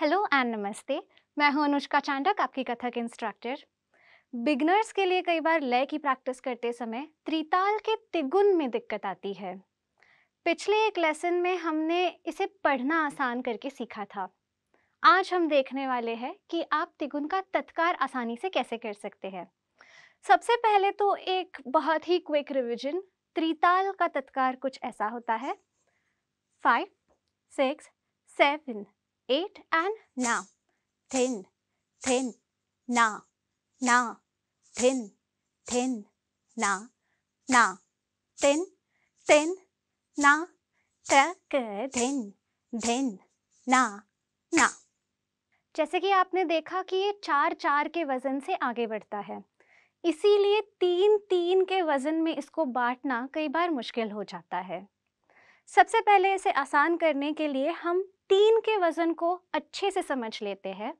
Hello and नमस्ते मैं हूं अनुष्का चांडक आपकी कथक इंस्ट्रक्टर बिगनर्स के लिए कई बार लय की प्रैक्टिस करते समय त्रिताल के तिगुन में दिक्कत आती है पिछले एक लेसन में हमने इसे पढ़ना आसान करके सीखा था आज हम देखने वाले हैं कि आप तिगुन का तत्कार आसानी से कैसे कर सकते हैं सबसे पहले तो एक बहुत ही क्विक रिविजन त्रिताल का तत्कार कुछ ऐसा होता है five six seven eight and na. Thin, thin, na, na. Thin, thin, na, na. Thin, thin, na. Trak, thin, thin, na, na जैसे कि आपने देखा कि ये चार चार के वज़न से आगे बढ़ता है इसीलिए तीन तीन के वज़न में इसको बांटना कई बार मुश्किल हो जाता है सबसे पहले इसे आसान करने के लिए हम तीन के वजन को अच्छे से समझ लेते हैं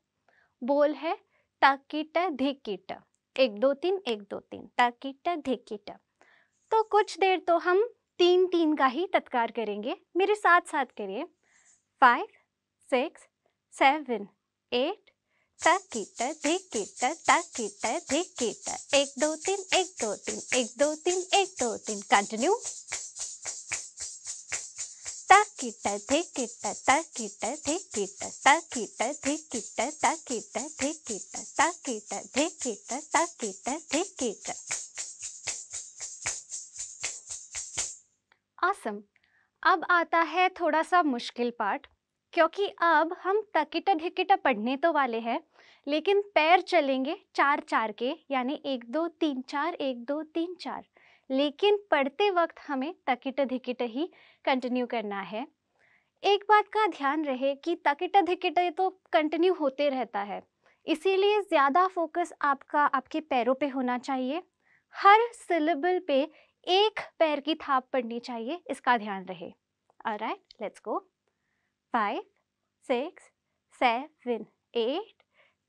बोल है ताकिट धिकिट एक दो तीन एक दो तीन ताकिट धिकिट तो कुछ देर तो हम तीन तीन का ही तत्कार करेंगे मेरे साथ साथ करिए फाइव सिक्स सेवन एट ताकिट धिकिट ताकिट धिकिट एक दो तीन एक दो तीन एक दो तीन एक दो तीन कंटिन्यू किट आसम अब आता है थोड़ा सा मुश्किल पार्ट क्योंकि अब हम तकिट ढिकिटा पढ़ने तो वाले हैं लेकिन पैर चलेंगे चार चार के यानी एक दो तीन चार एक दो तीन चार लेकिन पढ़ते वक्त हमें तकिट धिकिट ही कंटिन्यू करना है एक बात का ध्यान रहे कि तकिट धिकिट तो कंटिन्यू होते रहता है इसीलिए ज़्यादा फोकस आपका आपके पैरों पे होना चाहिए हर सिलेबल पे एक पैर की थाप पड़नी चाहिए इसका ध्यान रहे alright let's go five six seven eight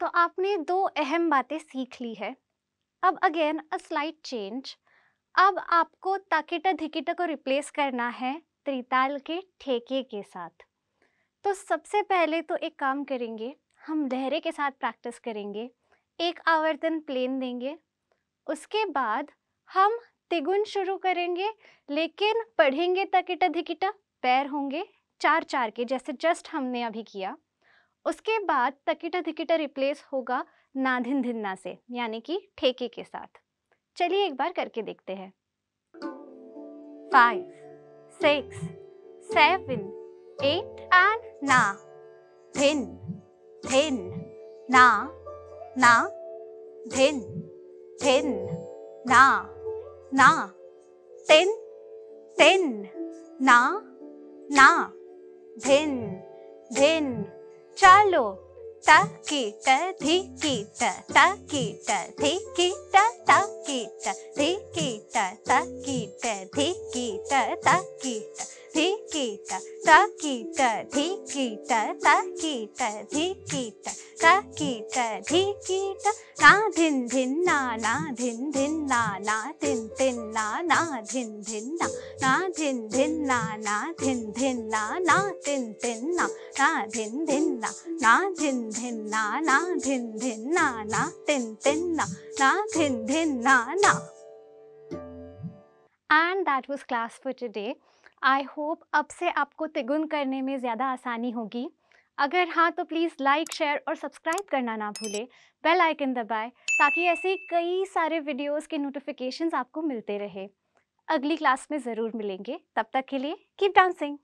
तो आपने दो अहम बातें सीख ली है अब अगेन अ स्लाइट चेंज अब आपको ताकिटा धिकिटा को रिप्लेस करना है त्रिताल के ठेके के साथ तो सबसे पहले तो एक काम करेंगे हम लहरे के साथ प्रैक्टिस करेंगे एक आवर्तन प्लेन देंगे उसके बाद हम तिगुन शुरू करेंगे लेकिन पढ़ेंगे तकिटा धिकिटा पैर होंगे चार चार के जैसे जस्ट हमने अभी किया उसके बाद तकिटा तिकिटा रिप्लेस होगा नाधिन धिन्ना से यानी कि ठेके के साथ चलिए एक बार करके देखते हैं five six seven eight and ना धिन धिन ना ना धिन धिन ना ना तिन तिन ना ना धिन धिन ચાલો ta ki ta thi ki ta ta ki ta thi ki ta ta ki ta thi ki ta ta ki ta thi ki ta ta ki ta thi ki ta ta ki ta thi ki ta ta ki ta thi ki ta कीटा कीटा धी कीटा ना धिन धिन ना ना धिन धिन ना ना तिन तिन ना ना धिन धिन ना ना धिन धिन ना ना धिन धिन ना ना तिन तिन ना ना धिन धिन ना ना धिन धिन ना ना धिन धिन ना ना तिन तिन ना ना धिन धिन ना ना and that was class for today I hope अब से आपको तिगुन करने में ज़्यादा आसानी होगी अगर हाँ तो प्लीज़ लाइक शेयर और सब्सक्राइब करना ना भूलें बेल आइकन दबाएं ताकि ऐसे कई सारे वीडियोस के नोटिफिकेशंस आपको मिलते रहे अगली क्लास में ज़रूर मिलेंगे तब तक के लिए कीप डांसिंग